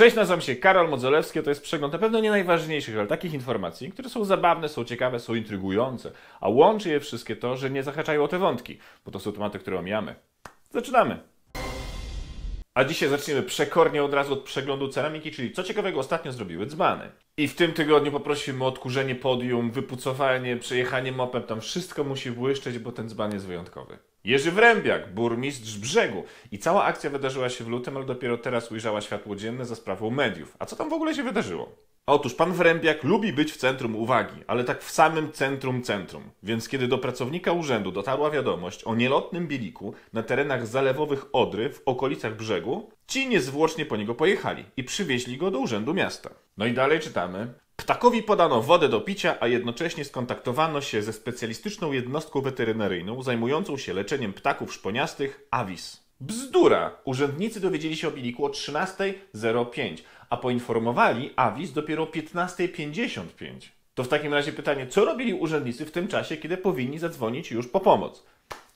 Cześć, nazywam się Karol Modzelewski, to jest przegląd na pewno nie najważniejszych, ale takich informacji, które są zabawne, są ciekawe, są intrygujące, a łączy je wszystkie to, że nie zahaczają o te wątki, bo to są tematy, które omijamy. Zaczynamy! A dzisiaj zaczniemy przekornie od razu od przeglądu ceramiki, czyli co ciekawego ostatnio zrobiły dzbany. I w tym tygodniu poprosimy o odkurzenie podium, wypucowanie, przejechanie mopem, tam wszystko musi błyszczeć, bo ten dzban jest wyjątkowy. Jerzy Wrębiak, burmistrz brzegu. I cała akcja wydarzyła się w lutym, ale dopiero teraz ujrzała światło dzienne za sprawą mediów. A co tam w ogóle się wydarzyło? Otóż pan Wrębiak lubi być w centrum uwagi, ale tak w samym centrum centrum. Więc kiedy do pracownika urzędu dotarła wiadomość o nielotnym biliku na terenach zalewowych Odry w okolicach brzegu, ci niezwłocznie po niego pojechali i przywieźli go do urzędu miasta. No i dalej czytamy. Ptakowi podano wodę do picia, a jednocześnie skontaktowano się ze specjalistyczną jednostką weterynaryjną zajmującą się leczeniem ptaków szponiastych Avis. Bzdura! Urzędnicy dowiedzieli się o Biliku o 13.05, a poinformowali Avis dopiero o 15.55. To w takim razie pytanie, co robili urzędnicy w tym czasie, kiedy powinni zadzwonić już po pomoc?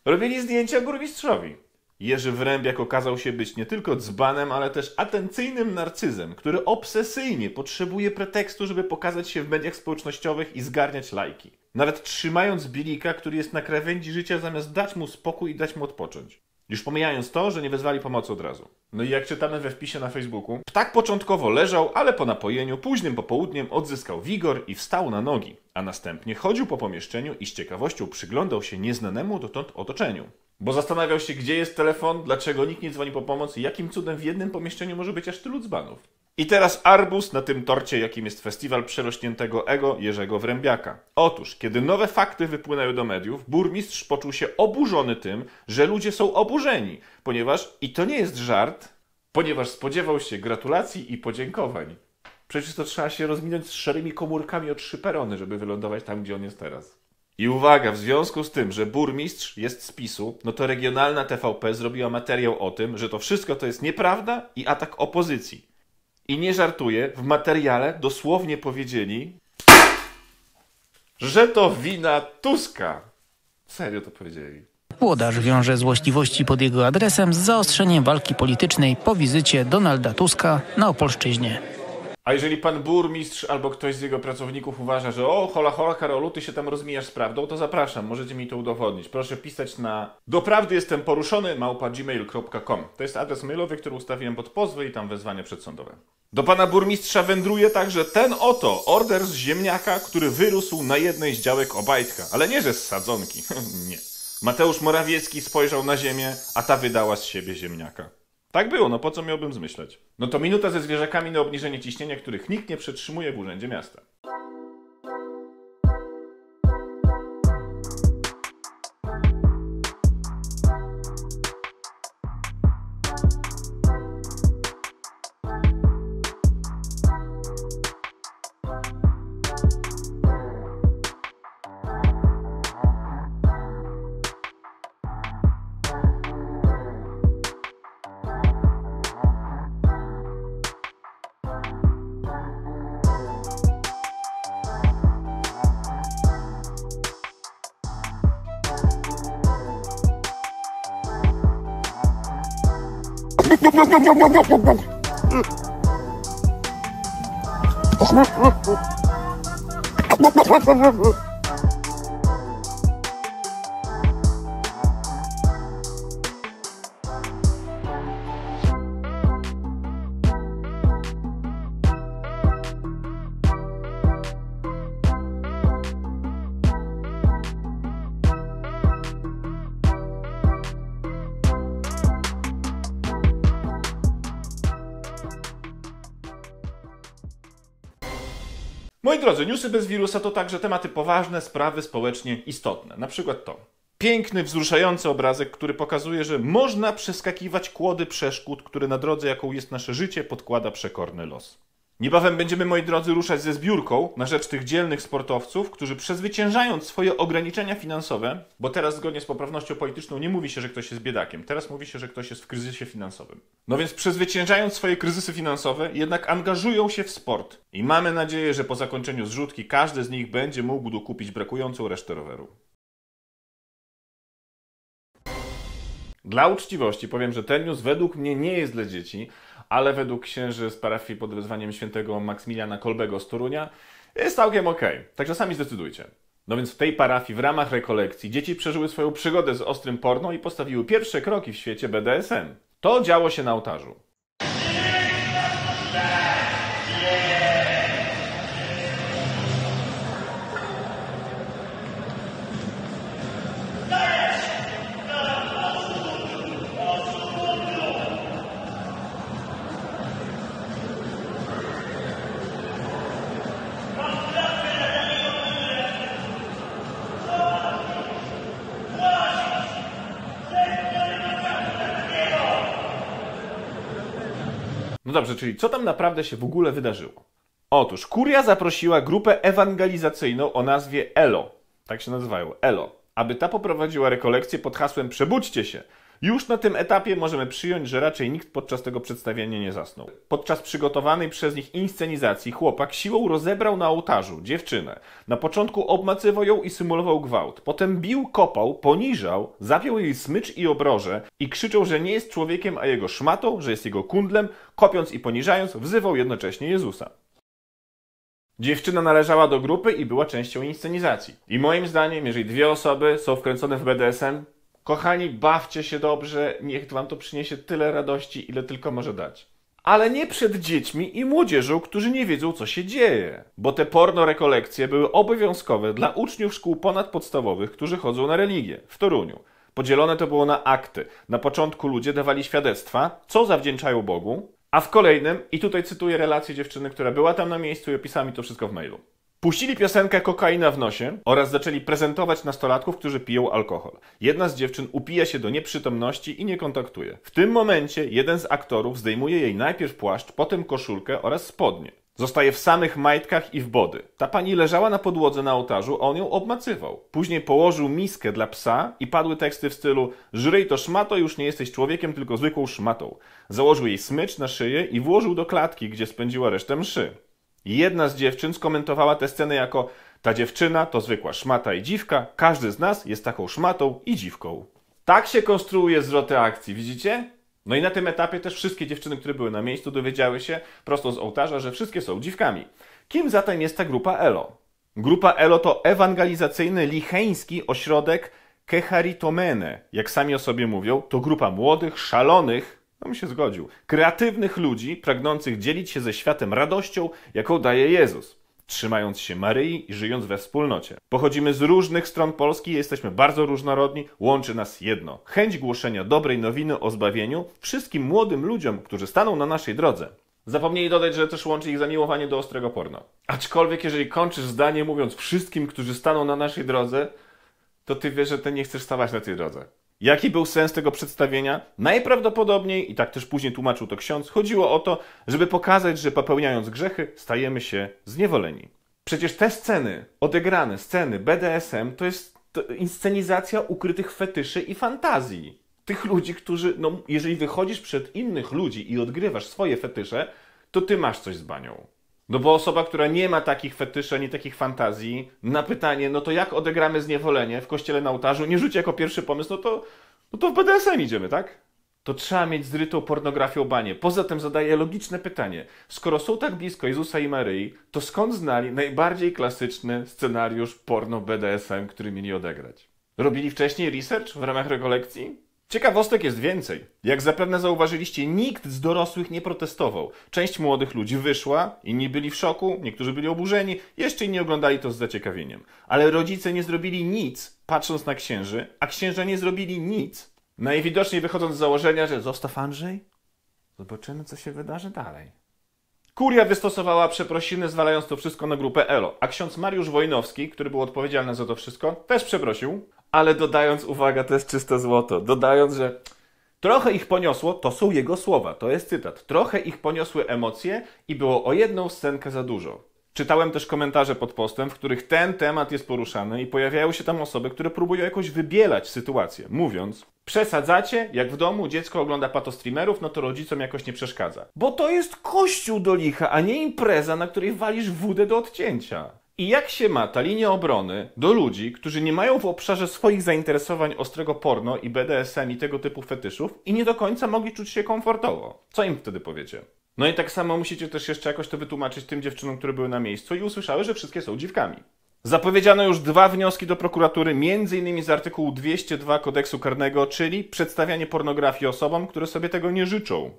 Robili zdjęcia burmistrzowi. Jerzy Wrębiak okazał się być nie tylko dzbanem, ale też atencyjnym narcyzem, który obsesyjnie potrzebuje pretekstu, żeby pokazać się w mediach społecznościowych i zgarniać lajki. Nawet trzymając Bilika, który jest na krawędzi życia, zamiast dać mu spokój i dać mu odpocząć. Już pomijając to, że nie wezwali pomocy od razu. No i jak czytamy we wpisie na Facebooku, ptak początkowo leżał, ale po napojeniu, późnym popołudniem odzyskał wigor i wstał na nogi, a następnie chodził po pomieszczeniu i z ciekawością przyglądał się nieznanemu dotąd otoczeniu. Bo zastanawiał się, gdzie jest telefon, dlaczego nikt nie dzwoni po pomoc i jakim cudem w jednym pomieszczeniu może być aż tylu dzbanów. I teraz arbuz na tym torcie, jakim jest festiwal przerośniętego ego Jerzego Wrębiaka. Otóż, kiedy nowe fakty wypłynęły do mediów, burmistrz poczuł się oburzony tym, że ludzie są oburzeni, ponieważ, i to nie jest żart, ponieważ spodziewał się gratulacji i podziękowań. Przecież to trzeba się rozminąć z szarymi komórkami o trzy perony, żeby wylądować tam, gdzie on jest teraz. I uwaga, w związku z tym, że burmistrz jest z PiSu, no to regionalna TVP zrobiła materiał o tym, że to wszystko to jest nieprawda i atak opozycji. I nie żartuję, w materiale dosłownie powiedzieli, że to wina Tuska. Serio to powiedzieli. Włodarz wiąże złośliwości pod jego adresem z zaostrzeniem walki politycznej po wizycie Donalda Tuska na Opolszczyźnie. A jeżeli pan burmistrz albo ktoś z jego pracowników uważa, że o, hola, hola, Karolu, ty się tam rozmijasz z prawdą, to zapraszam, możecie mi to udowodnić. Proszę pisać na doprawdy jestem poruszony małpa gmail.com. To jest adres mailowy, który ustawiłem pod pozwy i tam wezwanie przedsądowe. Do pana burmistrza wędruje także ten oto order z ziemniaka, który wyrósł na jednej z działek Obajtka, ale nie z sadzonki, nie. Mateusz Morawiecki spojrzał na ziemię, a ta wydała z siebie ziemniaka. Tak było, no po co miałbym zmyślać? No to minuta ze zwierzakami na obniżenie ciśnienia, których nikt nie przetrzymuje w urzędzie miasta. Mm. drodzy, newsy bez wirusa to także tematy poważne, sprawy społecznie istotne. Na przykład to. Piękny, wzruszający obrazek, który pokazuje, że można przeskakiwać kłody przeszkód, które na drodze, jaką jest nasze życie, podkłada przekorny los. Niebawem będziemy, moi drodzy, ruszać ze zbiórką na rzecz tych dzielnych sportowców, którzy przezwyciężając swoje ograniczenia finansowe, bo teraz zgodnie z poprawnością polityczną nie mówi się, że ktoś jest biedakiem, teraz mówi się, że ktoś jest w kryzysie finansowym. No więc przezwyciężając swoje kryzysy finansowe, jednak angażują się w sport. I mamy nadzieję, że po zakończeniu zrzutki każdy z nich będzie mógł dokupić brakującą resztę roweru. Dla uczciwości powiem, że ten news według mnie nie jest dla dzieci, ale według księży z parafii pod wezwaniem świętego Maksymiliana Kolbego z Torunia jest całkiem okej. Okay. Tak sami czasami zdecydujcie. No więc w tej parafii w ramach rekolekcji dzieci przeżyły swoją przygodę z ostrym porno i postawiły pierwsze kroki w świecie BDSM. To działo się na ołtarzu. dobrze, czyli co tam naprawdę się w ogóle wydarzyło? Otóż kuria zaprosiła grupę ewangelizacyjną o nazwie ELO, tak się nazywają, ELO, aby ta poprowadziła rekolekcję pod hasłem Przebudźcie się, już na tym etapie możemy przyjąć, że raczej nikt podczas tego przedstawienia nie zasnął. Podczas przygotowanej przez nich inscenizacji chłopak siłą rozebrał na ołtarzu dziewczynę. Na początku obmacywał ją i symulował gwałt. Potem bił, kopał, poniżał, zawiął jej smycz i obroże i krzyczał, że nie jest człowiekiem, a jego szmatą, że jest jego kundlem, kopiąc i poniżając, wzywał jednocześnie Jezusa. Dziewczyna należała do grupy i była częścią inscenizacji. I moim zdaniem, jeżeli dwie osoby są wkręcone w BDSM, Kochani, bawcie się dobrze, niech wam to przyniesie tyle radości, ile tylko może dać. Ale nie przed dziećmi i młodzieżą, którzy nie wiedzą, co się dzieje. Bo te porno rekolekcje były obowiązkowe dla uczniów szkół ponadpodstawowych, którzy chodzą na religię w Toruniu. Podzielone to było na akty. Na początku ludzie dawali świadectwa, co zawdzięczają Bogu, a w kolejnym, i tutaj cytuję relację dziewczyny, która była tam na miejscu i opisała mi to wszystko w mailu. Puścili piosenkę Kokaina w nosie oraz zaczęli prezentować nastolatków, którzy piją alkohol. Jedna z dziewczyn upija się do nieprzytomności i nie kontaktuje. W tym momencie jeden z aktorów zdejmuje jej najpierw płaszcz, potem koszulkę oraz spodnie. Zostaje w samych majtkach i w body. Ta pani leżała na podłodze na ołtarzu, a on ją obmacywał. Później położył miskę dla psa i padły teksty w stylu Żryj to szmato, już nie jesteś człowiekiem, tylko zwykłą szmatą. Założył jej smycz na szyję i włożył do klatki, gdzie spędziła resztę mszy jedna z dziewczyn skomentowała tę scenę jako ta dziewczyna to zwykła szmata i dziwka, każdy z nas jest taką szmatą i dziwką. Tak się konstruuje zwrot akcji, widzicie? No i na tym etapie też wszystkie dziewczyny, które były na miejscu, dowiedziały się prosto z ołtarza, że wszystkie są dziwkami. Kim zatem jest ta grupa ELO? Grupa ELO to ewangelizacyjny licheński ośrodek Kecharitomene. Jak sami o sobie mówią, to grupa młodych, szalonych on się zgodził. Kreatywnych ludzi, pragnących dzielić się ze światem radością, jaką daje Jezus trzymając się Maryi i żyjąc we wspólnocie. Pochodzimy z różnych stron Polski, jesteśmy bardzo różnorodni, łączy nas jedno: chęć głoszenia dobrej nowiny o zbawieniu wszystkim młodym ludziom, którzy staną na naszej drodze. Zapomnieli dodać, że też łączy ich zamiłowanie do ostrego porno. Aczkolwiek, jeżeli kończysz zdanie mówiąc wszystkim, którzy staną na naszej drodze, to ty wiesz, że ty nie chcesz stawać na tej drodze. Jaki był sens tego przedstawienia? Najprawdopodobniej, i tak też później tłumaczył to ksiądz, chodziło o to, żeby pokazać, że popełniając grzechy stajemy się zniewoleni. Przecież te sceny, odegrane sceny BDSM, to jest inscenizacja ukrytych fetyszy i fantazji. Tych ludzi, którzy, no, jeżeli wychodzisz przed innych ludzi i odgrywasz swoje fetysze, to ty masz coś z banią. No bo osoba, która nie ma takich fetyszy, ani takich fantazji, na pytanie, no to jak odegramy zniewolenie w kościele na ołtarzu, nie rzuci jako pierwszy pomysł, no to, no to w BDSM idziemy, tak? To trzeba mieć zrytą pornografią banie. Poza tym zadaję logiczne pytanie. Skoro są tak blisko Jezusa i Maryi, to skąd znali najbardziej klasyczny scenariusz porno BDSM, który mieli odegrać? Robili wcześniej research w ramach rekolekcji? Ciekawostek jest więcej. Jak zapewne zauważyliście, nikt z dorosłych nie protestował. Część młodych ludzi wyszła, inni byli w szoku, niektórzy byli oburzeni, jeszcze inni oglądali to z zaciekawieniem. Ale rodzice nie zrobili nic, patrząc na księży, a księża nie zrobili nic. Najwidoczniej wychodząc z założenia, że zostaw Andrzej, zobaczymy co się wydarzy dalej. Kuria wystosowała przeprosiny, zwalając to wszystko na grupę Elo, a ksiądz Mariusz Wojnowski, który był odpowiedzialny za to wszystko, też przeprosił, ale dodając, uwaga, to jest czyste złoto, dodając, że trochę ich poniosło, to są jego słowa, to jest cytat, trochę ich poniosły emocje i było o jedną scenkę za dużo. Czytałem też komentarze pod postem, w których ten temat jest poruszany i pojawiają się tam osoby, które próbują jakoś wybielać sytuację, mówiąc, przesadzacie, jak w domu dziecko ogląda pato streamerów, no to rodzicom jakoś nie przeszkadza. Bo to jest kościół do licha, a nie impreza, na której walisz wódę do odcięcia. I jak się ma ta linia obrony do ludzi, którzy nie mają w obszarze swoich zainteresowań ostrego porno i BDSM i tego typu fetyszów i nie do końca mogli czuć się komfortowo? Co im wtedy powiecie? No i tak samo musicie też jeszcze jakoś to wytłumaczyć tym dziewczynom, które były na miejscu i usłyszały, że wszystkie są dziwkami. Zapowiedziano już dwa wnioski do prokuratury, m.in. z artykułu 202 kodeksu karnego, czyli przedstawianie pornografii osobom, które sobie tego nie życzą.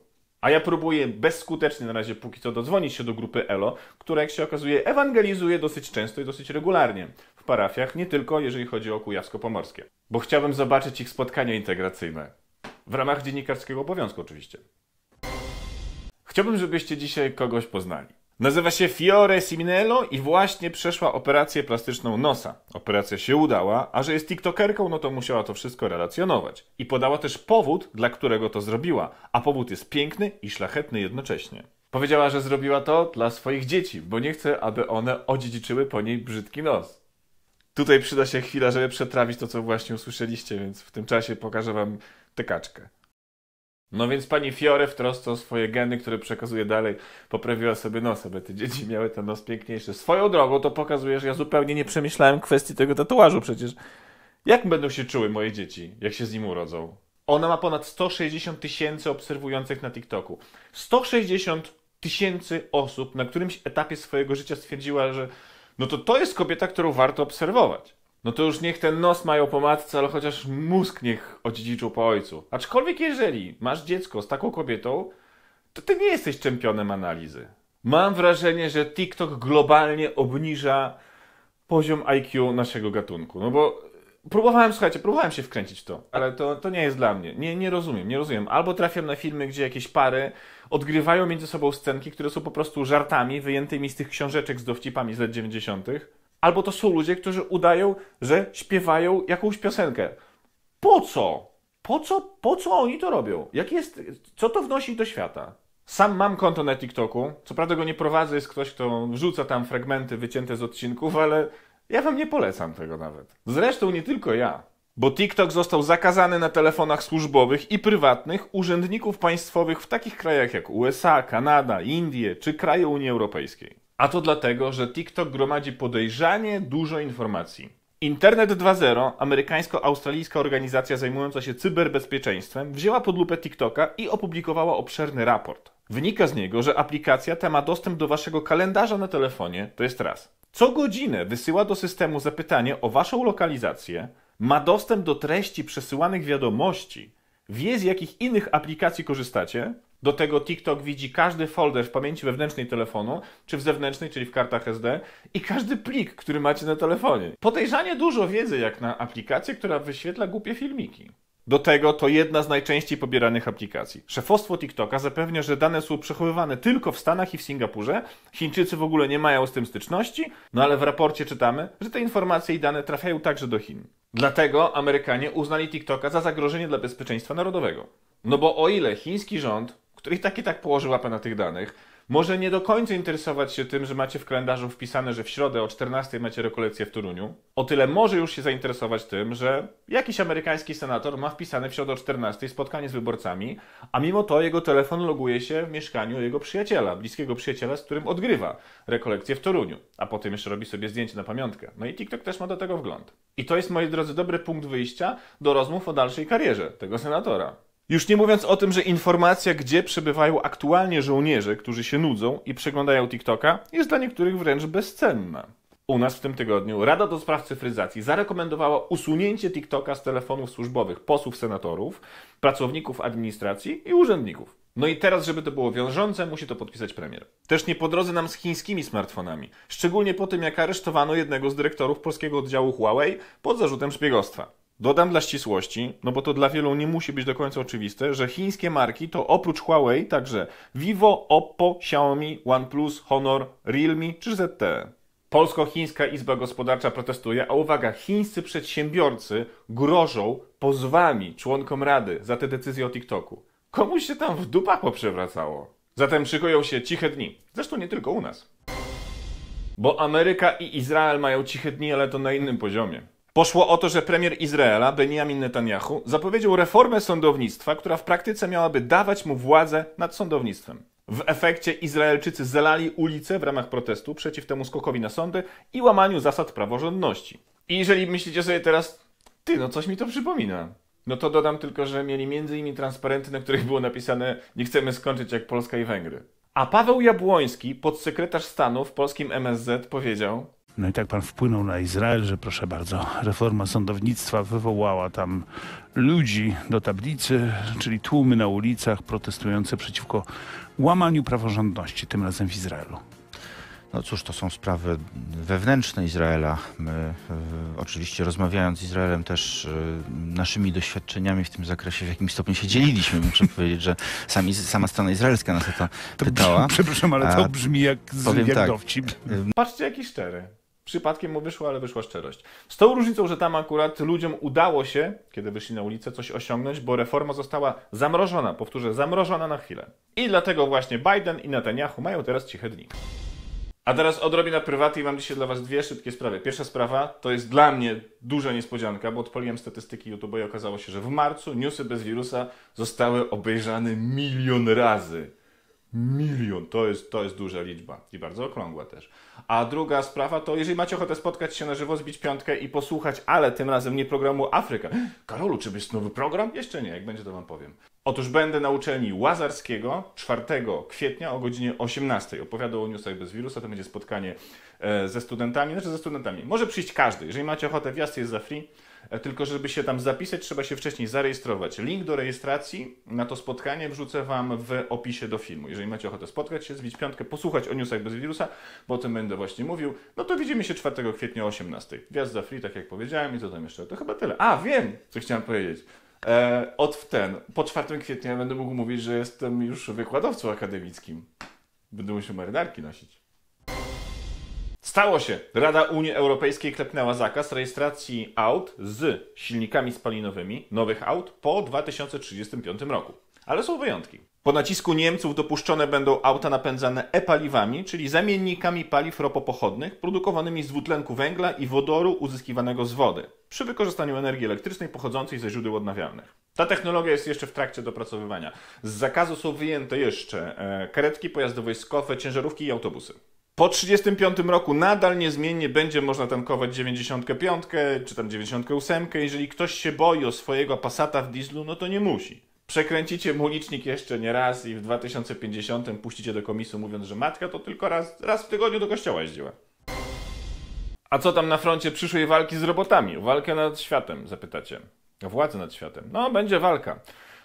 A ja próbuję bezskutecznie na razie póki co dodzwonić się do grupy ELO, która jak się okazuje ewangelizuje dosyć często i dosyć regularnie w parafiach, nie tylko jeżeli chodzi o Kujawsko-Pomorskie. Bo chciałbym zobaczyć ich spotkania integracyjne. W ramach dziennikarskiego obowiązku oczywiście. Chciałbym, żebyście dzisiaj kogoś poznali. Nazywa się Fiore Siminello i właśnie przeszła operację plastyczną nosa. Operacja się udała, a że jest TikTokerką, no to musiała to wszystko relacjonować. I podała też powód, dla którego to zrobiła, a powód jest piękny i szlachetny jednocześnie. Powiedziała, że zrobiła to dla swoich dzieci, bo nie chce, aby one odziedziczyły po niej brzydki nos. Tutaj przyda się chwila, żeby przetrawić to, co właśnie usłyszeliście, więc w tym czasie pokażę wam tę kaczkę. No więc pani Fiore w trosce o swoje geny, które przekazuje dalej, poprawiła sobie nos, aby te dzieci miały ten nos piękniejszy. Swoją drogą to pokazuje, że ja zupełnie nie przemyślałem kwestii tego tatuażu przecież. Jak będą się czuły moje dzieci, jak się z nim urodzą? Ona ma ponad 160 tysięcy obserwujących na TikToku. 160 tysięcy osób na którymś etapie swojego życia stwierdziła, że no to to jest kobieta, którą warto obserwować no to już niech ten nos mają po matce, ale chociaż mózg niech odziedziczył po ojcu. Aczkolwiek jeżeli masz dziecko z taką kobietą, to ty nie jesteś czempionem analizy. Mam wrażenie, że TikTok globalnie obniża poziom IQ naszego gatunku. No bo próbowałem, słuchajcie, próbowałem się wkręcić w to, ale to, to nie jest dla mnie. Nie, nie rozumiem, nie rozumiem. Albo trafiam na filmy, gdzie jakieś pary odgrywają między sobą scenki, które są po prostu żartami wyjętymi z tych książeczek z dowcipami z lat 90 albo to są ludzie, którzy udają, że śpiewają jakąś piosenkę. Po co? Po co, po co oni to robią? Jak jest, co to wnosi do świata? Sam mam konto na TikToku. Co prawda go nie prowadzę, jest ktoś, kto wrzuca tam fragmenty wycięte z odcinków, ale ja wam nie polecam tego nawet. Zresztą nie tylko ja. Bo TikTok został zakazany na telefonach służbowych i prywatnych urzędników państwowych w takich krajach jak USA, Kanada, Indie czy kraje Unii Europejskiej. A to dlatego, że TikTok gromadzi podejrzanie dużo informacji. Internet 2.0, amerykańsko-australijska organizacja zajmująca się cyberbezpieczeństwem, wzięła pod lupę TikToka i opublikowała obszerny raport. Wynika z niego, że aplikacja ta ma dostęp do waszego kalendarza na telefonie, to jest raz. Co godzinę wysyła do systemu zapytanie o waszą lokalizację, ma dostęp do treści przesyłanych wiadomości, wie z jakich innych aplikacji korzystacie do tego TikTok widzi każdy folder w pamięci wewnętrznej telefonu, czy w zewnętrznej, czyli w kartach SD, i każdy plik, który macie na telefonie. Podejrzanie dużo wiedzy jak na aplikację, która wyświetla głupie filmiki. Do tego to jedna z najczęściej pobieranych aplikacji. Szefostwo TikToka zapewnia, że dane są przechowywane tylko w Stanach i w Singapurze. Chińczycy w ogóle nie mają z tym styczności, no ale w raporcie czytamy, że te informacje i dane trafiają także do Chin. Dlatego Amerykanie uznali TikToka za zagrożenie dla bezpieczeństwa narodowego. No bo o ile chiński rząd który i tak i tak położył łapę na tych danych, może nie do końca interesować się tym, że macie w kalendarzu wpisane, że w środę o 14 macie rekolekcję w Toruniu. O tyle może już się zainteresować tym, że jakiś amerykański senator ma wpisane w środę o 14 spotkanie z wyborcami, a mimo to jego telefon loguje się w mieszkaniu jego przyjaciela, bliskiego przyjaciela, z którym odgrywa rekolekcję w Toruniu, a potem jeszcze robi sobie zdjęcie na pamiątkę. No i TikTok też ma do tego wgląd. I to jest, moi drodzy, dobry punkt wyjścia do rozmów o dalszej karierze tego senatora. Już nie mówiąc o tym, że informacja, gdzie przebywają aktualnie żołnierze, którzy się nudzą i przeglądają TikToka, jest dla niektórych wręcz bezcenna. U nas w tym tygodniu Rada do Spraw Cyfryzacji zarekomendowała usunięcie TikToka z telefonów służbowych posłów, senatorów, pracowników administracji i urzędników. No i teraz, żeby to było wiążące, musi to podpisać premier. Też nie po drodze nam z chińskimi smartfonami, szczególnie po tym, jak aresztowano jednego z dyrektorów polskiego oddziału Huawei pod zarzutem szpiegostwa. Dodam dla ścisłości, no bo to dla wielu nie musi być do końca oczywiste, że chińskie marki to oprócz Huawei także Vivo, Oppo, Xiaomi, OnePlus, Honor, Realme czy ZTE. Polsko-chińska Izba Gospodarcza protestuje, a uwaga, chińscy przedsiębiorcy grożą pozwami członkom Rady za te decyzje o TikToku. Komuś się tam w dupach poprzewracało. Zatem szykują się ciche dni. Zresztą nie tylko u nas. Bo Ameryka i Izrael mają ciche dni, ale to na innym poziomie. Poszło o to, że premier Izraela, Benjamin Netanyahu, zapowiedział reformę sądownictwa, która w praktyce miałaby dawać mu władzę nad sądownictwem. W efekcie Izraelczycy zalali ulice w ramach protestu przeciw temu skokowi na sądy i łamaniu zasad praworządności. I jeżeli myślicie sobie teraz, ty, no coś mi to przypomina. No to dodam tylko, że mieli między innymi transparenty, na których było napisane nie chcemy skończyć jak Polska i Węgry. A Paweł Jabłoński, podsekretarz stanu w polskim MSZ, powiedział, no i tak pan wpłynął na Izrael, że proszę bardzo, reforma sądownictwa wywołała tam ludzi do tablicy, czyli tłumy na ulicach protestujące przeciwko łamaniu praworządności, tym razem w Izraelu. No cóż, to są sprawy wewnętrzne Izraela. My e, oczywiście rozmawiając z Izraelem też e, naszymi doświadczeniami w tym zakresie w jakimś stopniu się dzieliliśmy. Muszę powiedzieć, że sami, sama strona izraelska nas o to, to pytała. Brzmi, przepraszam, ale to brzmi jak, z, tak, jak tak, dowcip. E, Patrzcie jaki szczery przypadkiem mu wyszło, ale wyszła szczerość. Z tą różnicą, że tam akurat ludziom udało się, kiedy wyszli na ulicę, coś osiągnąć, bo reforma została zamrożona, powtórzę, zamrożona na chwilę. I dlatego właśnie Biden i Netanyahu mają teraz ciche dni. A teraz odrobina prywaty i mam dzisiaj dla Was dwie szybkie sprawy. Pierwsza sprawa to jest dla mnie duża niespodzianka, bo odpaliłem statystyki YouTube i okazało się, że w marcu newsy bez wirusa zostały obejrzane milion razy. Milion, to jest, to jest duża liczba i bardzo okrągła też. A druga sprawa to, jeżeli macie ochotę spotkać się na żywo, zbić piątkę i posłuchać, ale tym razem nie programu Afryka. Karolu, czy jest nowy program? Jeszcze nie, jak będzie to Wam powiem. Otóż będę na uczelni Łazarskiego 4 kwietnia o godzinie 18. Opowiadał o newsach bez wirusa, to będzie spotkanie e, ze studentami, znaczy ze studentami. Może przyjść każdy, jeżeli macie ochotę, wjazd jest za free. E, tylko, żeby się tam zapisać, trzeba się wcześniej zarejestrować. Link do rejestracji na to spotkanie wrzucę Wam w opisie do filmu. Jeżeli macie ochotę spotkać się, zbić piątkę, posłuchać o newsach bez wirusa, bo o tym będę właśnie mówił, no to widzimy się 4 kwietnia o 18. Gwiazda Free, tak jak powiedziałem, i co tam jeszcze? To chyba tyle. A, wiem, co chciałem powiedzieć. E, od w ten, po 4 kwietnia będę mógł mówić, że jestem już wykładowcą akademickim. Będę musiał marynarki nosić. Stało się. Rada Unii Europejskiej klepnęła zakaz rejestracji aut z silnikami spalinowymi, nowych aut, po 2035 roku. Ale są wyjątki. Po nacisku Niemców dopuszczone będą auta napędzane e-paliwami, czyli zamiennikami paliw ropopochodnych produkowanymi z dwutlenku węgla i wodoru uzyskiwanego z wody, przy wykorzystaniu energii elektrycznej pochodzącej ze źródeł odnawialnych. Ta technologia jest jeszcze w trakcie dopracowywania. Z zakazu są wyjęte jeszcze e, karetki, pojazdy wojskowe, ciężarówki i autobusy. Po 35 roku nadal niezmiennie będzie można tankować 95 czy tam 98. Jeżeli ktoś się boi o swojego pasata w dieslu, no to nie musi. Przekręcicie mu licznik jeszcze nie raz i w 2050 puścicie do komisu mówiąc, że matka to tylko raz, raz w tygodniu do kościoła jeździła. A co tam na froncie przyszłej walki z robotami? Walkę nad światem, zapytacie. O władzę nad światem. No, będzie walka.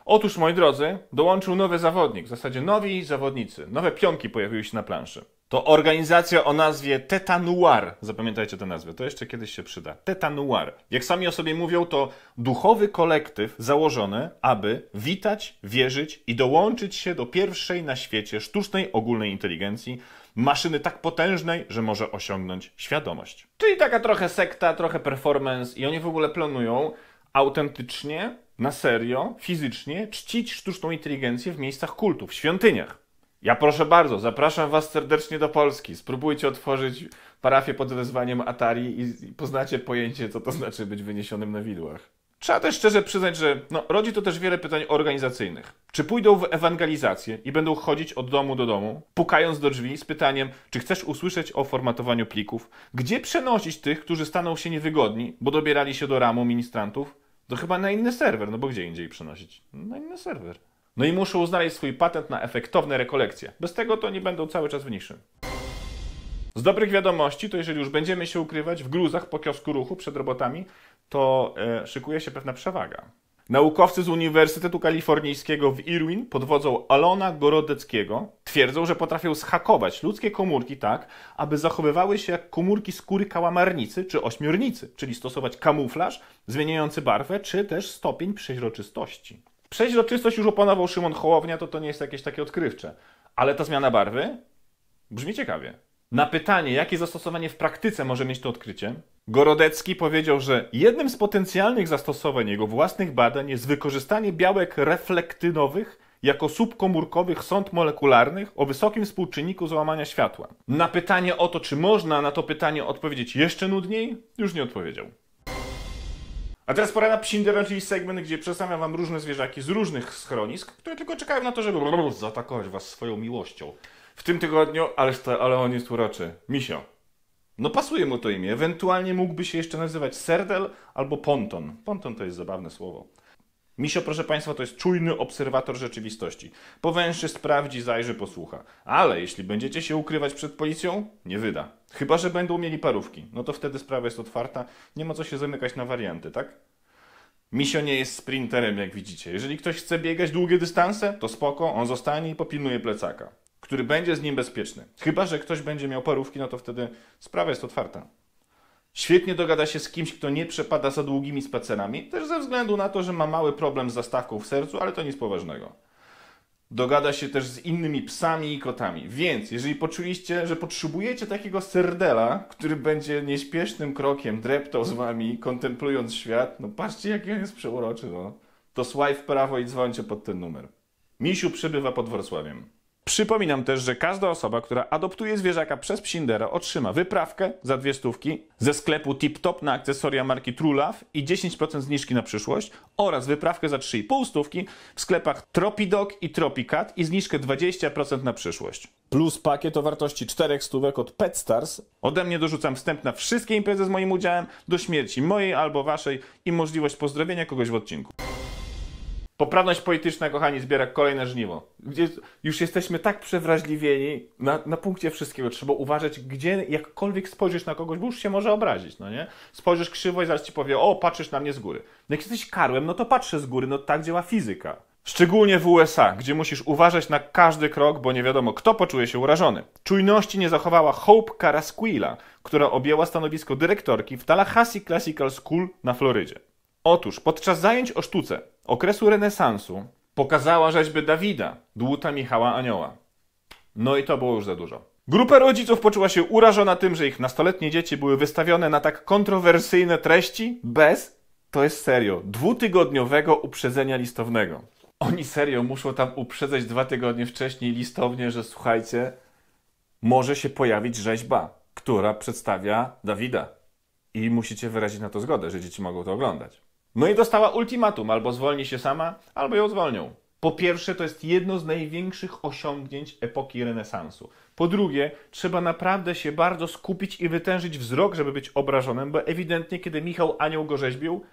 Otóż, moi drodzy, dołączył nowy zawodnik, w zasadzie nowi zawodnicy, nowe pionki pojawiły się na planszy. To organizacja o nazwie Teta Noir. Zapamiętajcie tę nazwę, to jeszcze kiedyś się przyda. Teta Noir. Jak sami o sobie mówią, to duchowy kolektyw założony, aby witać, wierzyć i dołączyć się do pierwszej na świecie sztucznej ogólnej inteligencji, maszyny tak potężnej, że może osiągnąć świadomość. Czyli taka trochę sekta, trochę performance i oni w ogóle planują autentycznie na serio, fizycznie czcić sztuczną inteligencję w miejscach kultu, w świątyniach. Ja proszę bardzo, zapraszam Was serdecznie do Polski. Spróbujcie otworzyć parafię pod wezwaniem Atari i, poznacie pojęcie, co to znaczy być wyniesionym na widłach. Trzeba też szczerze przyznać, że no, rodzi to też wiele pytań organizacyjnych. Czy pójdą w ewangelizację i będą chodzić od domu do domu, pukając do drzwi z pytaniem, czy chcesz usłyszeć o formatowaniu plików? Gdzie przenosić tych, którzy staną się niewygodni, bo dobierali się do ramu ministrantów? To no chyba na inny serwer, no bo gdzie indziej przenosić? Na inny serwer. No i muszą uznaleźć swój patent na efektowne rekolekcje. Bez tego to nie będą cały czas w niszy. Z dobrych wiadomości, to jeżeli już będziemy się ukrywać w gruzach po kiosku ruchu przed robotami, to e, szykuje się pewna przewaga. Naukowcy z Uniwersytetu Kalifornijskiego w Irwin pod wodzą Alona Gorodeckiego twierdzą, że potrafią schakować ludzkie komórki tak, aby zachowywały się jak komórki skóry kałamarnicy czy ośmiornicy, czyli stosować kamuflaż zmieniający barwę czy też stopień przeźroczystości. Przeźroczystość już opanował Szymon Hołownia, to to nie jest jakieś takie odkrywcze. Ale ta zmiana barwy brzmi ciekawie. Na pytanie, jakie zastosowanie w praktyce może mieć to odkrycie, Gorodecki powiedział, że jednym z potencjalnych zastosowań jego własnych badań jest wykorzystanie białek reflektynowych jako subkomórkowych sąd molekularnych o wysokim współczynniku załamania światła. Na pytanie o to, czy można na to pytanie odpowiedzieć jeszcze nudniej, już nie odpowiedział. A teraz pora na psinderę, czyli segment, gdzie przedstawiam wam różne zwierzaki z różnych schronisk, które tylko czekają na to, żeby zaatakować was swoją miłością. W tym tygodniu, ależ to, ale on jest uroczy, misio. No pasuje mu to imię. Ewentualnie mógłby się jeszcze nazywać Serdel albo Ponton. Ponton to jest zabawne słowo. Misio, proszę Państwa, to jest czujny obserwator rzeczywistości. Powęszy, sprawdzi, zajrzy, posłucha. Ale jeśli będziecie się ukrywać przed policją, nie wyda. Chyba, że będą mieli parówki. No to wtedy sprawa jest otwarta, nie ma co się zamykać na warianty, tak? Misio nie jest sprinterem, jak widzicie. Jeżeli ktoś chce biegać długie dystanse, to spoko, on zostanie i popilnuje plecaka który będzie z nim bezpieczny. Chyba, że ktoś będzie miał parówki, no to wtedy sprawa jest otwarta. Świetnie dogada się z kimś, kto nie przepada za długimi spacerami, też ze względu na to, że ma mały problem z zastawką w sercu, ale to nic poważnego. Dogada się też z innymi psami i kotami. Więc, jeżeli poczuliście, że potrzebujecie takiego serdela, który będzie nieśpiesznym krokiem dreptał z wami, kontemplując świat, no patrzcie, jaki on jest przeuroczy, no. To słaj w prawo i dzwońcie pod ten numer. Misiu przybywa pod Wrocławiem. Przypominam też, że każda osoba, która adoptuje zwierzaka przez Psindera, otrzyma wyprawkę za dwie stówki ze sklepu Tip Top na akcesoria marki Trulaw i 10% zniżki na przyszłość oraz wyprawkę za 3,5 stówki w sklepach Tropidog i Tropicat i zniżkę 20% na przyszłość. Plus pakiet o wartości 4 stówek od PetStars. Ode mnie dorzucam wstęp na wszystkie imprezy z moim udziałem do śmierci mojej albo waszej i możliwość pozdrowienia kogoś w odcinku. Poprawność polityczna, kochani, zbiera kolejne żniwo. Gdzie już jesteśmy tak przewrażliwieni na, na punkcie wszystkiego. Trzeba uważać, gdzie jakkolwiek spojrzysz na kogoś, bo już się może obrazić, no nie? Spojrzysz krzywo i zaraz ci powie, o, patrzysz na mnie z góry. No jak jesteś karłem, no to patrzę z góry, no tak działa fizyka. Szczególnie w USA, gdzie musisz uważać na każdy krok, bo nie wiadomo, kto poczuje się urażony. Czujności nie zachowała Hope Carasquilla, która objęła stanowisko dyrektorki w Tallahassee Classical School na Florydzie. Otóż podczas zajęć o sztuce okresu renesansu pokazała rzeźby Dawida, dłuta Michała Anioła. No i to było już za dużo. Grupa rodziców poczuła się urażona tym, że ich nastoletnie dzieci były wystawione na tak kontrowersyjne treści bez, to jest serio, dwutygodniowego uprzedzenia listownego. Oni serio muszą tam uprzedzać dwa tygodnie wcześniej listownie, że słuchajcie, może się pojawić rzeźba, która przedstawia Dawida. I musicie wyrazić na to zgodę, że dzieci mogą to oglądać. No i dostała ultimatum: albo zwolni się sama, albo ją zwolnią. Po pierwsze, to jest jedno z największych osiągnięć epoki renesansu. Po drugie, trzeba naprawdę się bardzo skupić i wytężyć wzrok, żeby być obrażonym, bo ewidentnie, kiedy Michał Anioł go rzeźbił,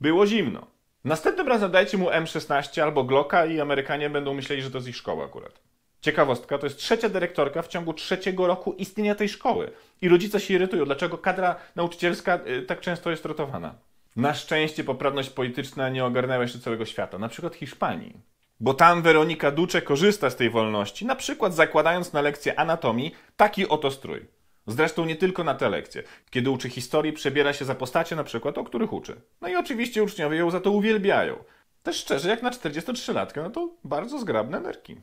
było zimno. Następnym razem dajcie mu M16 albo Glocka i Amerykanie będą myśleli, że to z ich szkoły akurat. Ciekawostka, to jest trzecia dyrektorka w ciągu trzeciego roku istnienia tej szkoły. I rodzice się irytują, dlaczego kadra nauczycielska y, tak często jest rotowana. Na szczęście poprawność polityczna nie ogarnęła jeszcze całego świata, na przykład Hiszpanii. Bo tam Weronika Ducze korzysta z tej wolności, na przykład zakładając na lekcję anatomii taki oto strój. Zresztą nie tylko na te lekcje. Kiedy uczy historii, przebiera się za postacie na przykład, o których uczy. No i oczywiście uczniowie ją za to uwielbiają. Też szczerze, jak na 43-latkę, no to bardzo zgrabne nerki.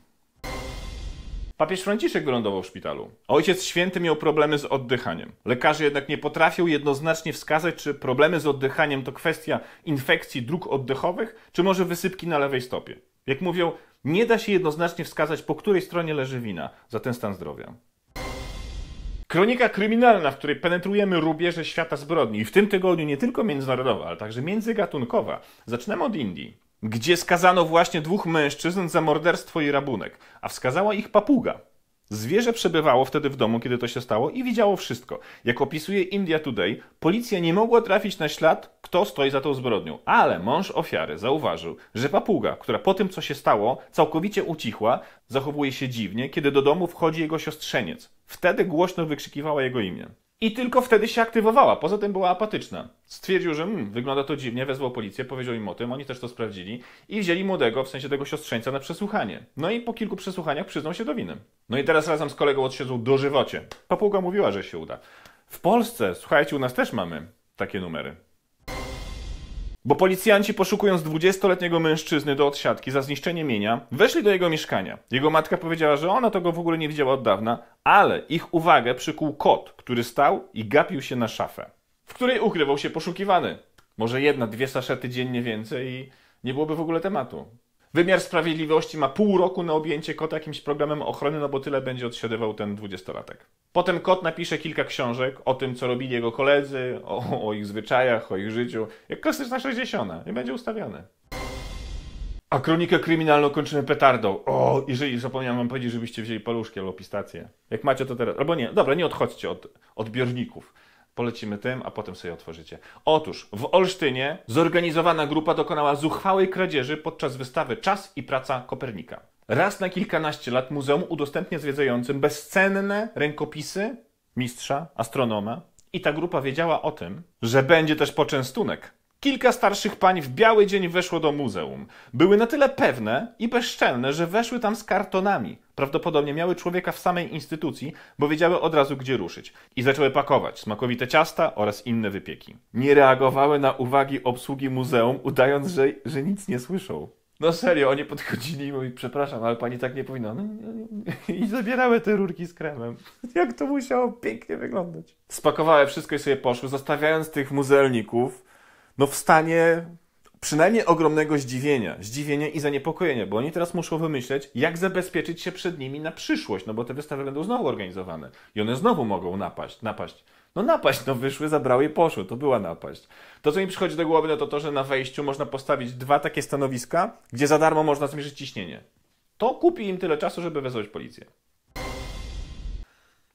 Papież Franciszek wylądował w szpitalu. Ojciec Święty miał problemy z oddychaniem. Lekarze jednak nie potrafią jednoznacznie wskazać, czy problemy z oddychaniem to kwestia infekcji dróg oddechowych, czy może wysypki na lewej stopie. Jak mówią, nie da się jednoznacznie wskazać, po której stronie leży wina za ten stan zdrowia. Kronika kryminalna, w której penetrujemy rubieże świata zbrodni i w tym tygodniu nie tylko międzynarodowa, ale także międzygatunkowa. Zaczynamy od Indii gdzie skazano właśnie dwóch mężczyzn za morderstwo i rabunek, a wskazała ich papuga. Zwierzę przebywało wtedy w domu, kiedy to się stało i widziało wszystko. Jak opisuje India Today, policja nie mogła trafić na ślad, kto stoi za tą zbrodnią, ale mąż ofiary zauważył, że papuga, która po tym, co się stało, całkowicie ucichła, zachowuje się dziwnie, kiedy do domu wchodzi jego siostrzeniec. Wtedy głośno wykrzykiwała jego imię. I tylko wtedy się aktywowała. Poza tym była apatyczna. Stwierdził, że mm, wygląda to dziwnie, wezwał policję, powiedział im o tym, oni też to sprawdzili i wzięli młodego, w sensie tego siostrzeńca, na przesłuchanie. No i po kilku przesłuchaniach przyznał się do winy. No i teraz razem z kolegą odsiedzą dożywocie. Papuga mówiła, że się uda. W Polsce, słuchajcie, u nas też mamy takie numery. Bo policjanci poszukując 20-letniego mężczyzny do odsiadki za zniszczenie mienia, weszli do jego mieszkania. Jego matka powiedziała, że ona tego w ogóle nie widziała od dawna, ale ich uwagę przykuł kot, który stał i gapił się na szafę, w której ukrywał się poszukiwany. Może jedna, dwie saszety dziennie więcej i nie byłoby w ogóle tematu. Wymiar Sprawiedliwości ma pół roku na objęcie kota jakimś programem ochrony, no bo tyle będzie odsiadywał ten dwudziestolatek. Potem kot napisze kilka książek o tym, co robili jego koledzy, o, o ich zwyczajach, o ich życiu, jak klasyczna 60 i będzie ustawiany. A kronikę kryminalną kończymy petardą. O, jeżeli zapomniałem wam powiedzieć, żebyście wzięli paluszki albo pistacje. Jak macie to teraz. Albo nie, dobra, nie odchodźcie od odbiorników. Polecimy tym, a potem sobie otworzycie. Otóż w Olsztynie zorganizowana grupa dokonała zuchwałej kradzieży podczas wystawy Czas i praca Kopernika. Raz na kilkanaście lat muzeum udostępnia zwiedzającym bezcenne rękopisy mistrza, astronoma, i ta grupa wiedziała o tym, że będzie też poczęstunek. Kilka starszych pań w biały dzień weszło do muzeum. Były na tyle pewne i bezczelne, że weszły tam z kartonami. Prawdopodobnie miały człowieka w samej instytucji, bo wiedziały od razu gdzie ruszyć. I zaczęły pakować smakowite ciasta oraz inne wypieki. Nie reagowały na uwagi obsługi muzeum, udając, że, że nic nie słyszą. No serio, oni podchodzili i mówili, przepraszam, ale pani tak nie powinna. No, no, I zabierały te rurki z kremem. Jak to musiało pięknie wyglądać. Spakowały wszystko i sobie poszły, zostawiając tych muzelników no w stanie przynajmniej ogromnego zdziwienia, zdziwienia i zaniepokojenia, bo oni teraz muszą wymyśleć, jak zabezpieczyć się przed nimi na przyszłość, no bo te wystawy będą znowu organizowane i one znowu mogą napaść, napaść. No napaść, no wyszły, zabrały i poszły, to była napaść. To, co mi przychodzi do głowy, no to to, że na wejściu można postawić dwa takie stanowiska, gdzie za darmo można zmierzyć ciśnienie. To kupi im tyle czasu, żeby wezwać policję.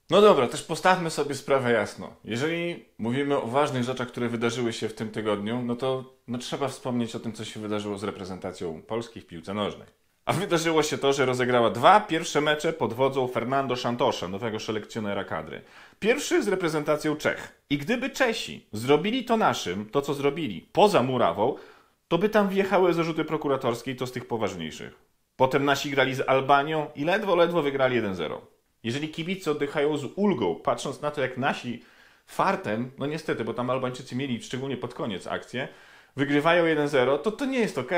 No dobra, też postawmy sobie sprawę jasno. Jeżeli mówimy o ważnych rzeczach, które wydarzyły się w tym tygodniu, no to no, trzeba wspomnieć o tym, co się wydarzyło z reprezentacją Polski w piłce nożnej. A wydarzyło się to, że rozegrała dwa pierwsze mecze pod wodzą Fernando Santosza, nowego selekcjonera kadry. Pierwszy z reprezentacją Czech. I gdyby Czesi zrobili to naszym, to co zrobili, poza murawą, to by tam wjechały zarzuty prokuratorskie i to z tych poważniejszych. Potem nasi grali z Albanią i ledwo, ledwo wygrali 1-0. Jeżeli kibice oddychają z ulgą, patrząc na to, jak nasi fartem, no niestety, bo tam Albańczycy mieli szczególnie pod koniec akcję, wygrywają 1-0, to to nie jest ok.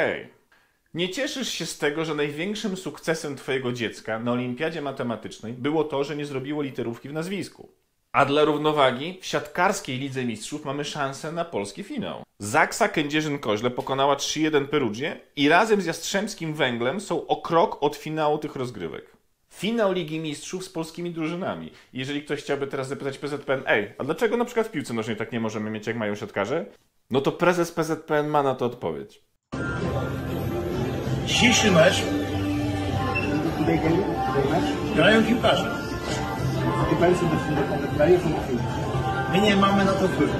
Nie cieszysz się z tego, że największym sukcesem twojego dziecka na olimpiadzie matematycznej było to, że nie zrobiło literówki w nazwisku. A dla równowagi w siatkarskiej Lidze Mistrzów mamy szansę na polski finał. Zaksa Kędzierzyn-Koźle pokonała 3-1 Perugię i razem z Jastrzębskim Węglem są o krok od finału tych rozgrywek finał Ligi Mistrzów z polskimi drużynami. Jeżeli ktoś chciałby teraz zapytać PZPN, ej, a dlaczego na przykład w piłce nożnej tak nie możemy mieć, jak mają siatkarze? No to prezes PZPN ma na to odpowiedź. Dzisiejszy mecz grają piłkarze. My nie mamy na to wpływu.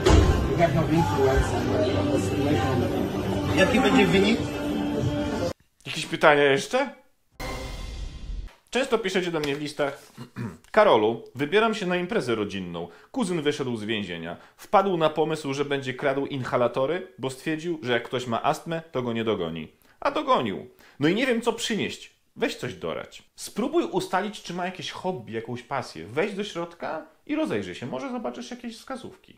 Jaki będzie wynik? Jakieś pytania jeszcze? Często piszecie do mnie w listach: Karolu, wybieram się na imprezę rodzinną. Kuzyn wyszedł z więzienia. Wpadł na pomysł, że będzie kradł inhalatory, bo stwierdził, że jak ktoś ma astmę, to go nie dogoni. A dogonił. No i nie wiem, co przynieść. Weź coś dorać. Spróbuj ustalić, czy ma jakieś hobby, jakąś pasję. Wejdź do środka i rozejrzyj się. Może zobaczysz jakieś wskazówki.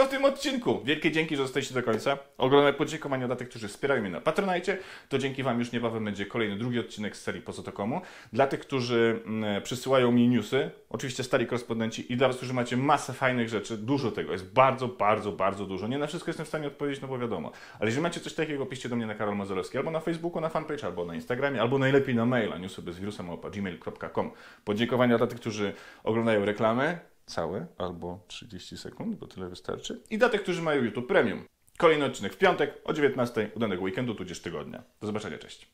wszystko w tym odcinku. Wielkie dzięki, że zostaliście do końca. Ogromne podziękowania dla tych, którzy wspierają mnie na Patronite. To dzięki Wam już niebawem będzie kolejny, drugi odcinek z serii Po co to komu. Dla tych, którzy mm, przysyłają mi newsy, oczywiście stali korespondenci i dla Was, którzy macie masę fajnych rzeczy, dużo tego, jest bardzo, bardzo, bardzo dużo. Nie na wszystko jestem w stanie odpowiedzieć, no bo wiadomo. Ale jeżeli macie coś takiego, piszcie do mnie na Karol Mazurowski, albo na Facebooku, na fanpage, albo na Instagramie, albo najlepiej na maila newsoby gmail.com. Podziękowania dla tych, którzy oglądają reklamy całe albo 30 sekund, bo tyle wystarczy. I dla tych, którzy mają YouTube Premium. Kolejny odcinek w piątek o 19:00 udanego weekendu tudzież tygodnia. Do zobaczenia, cześć.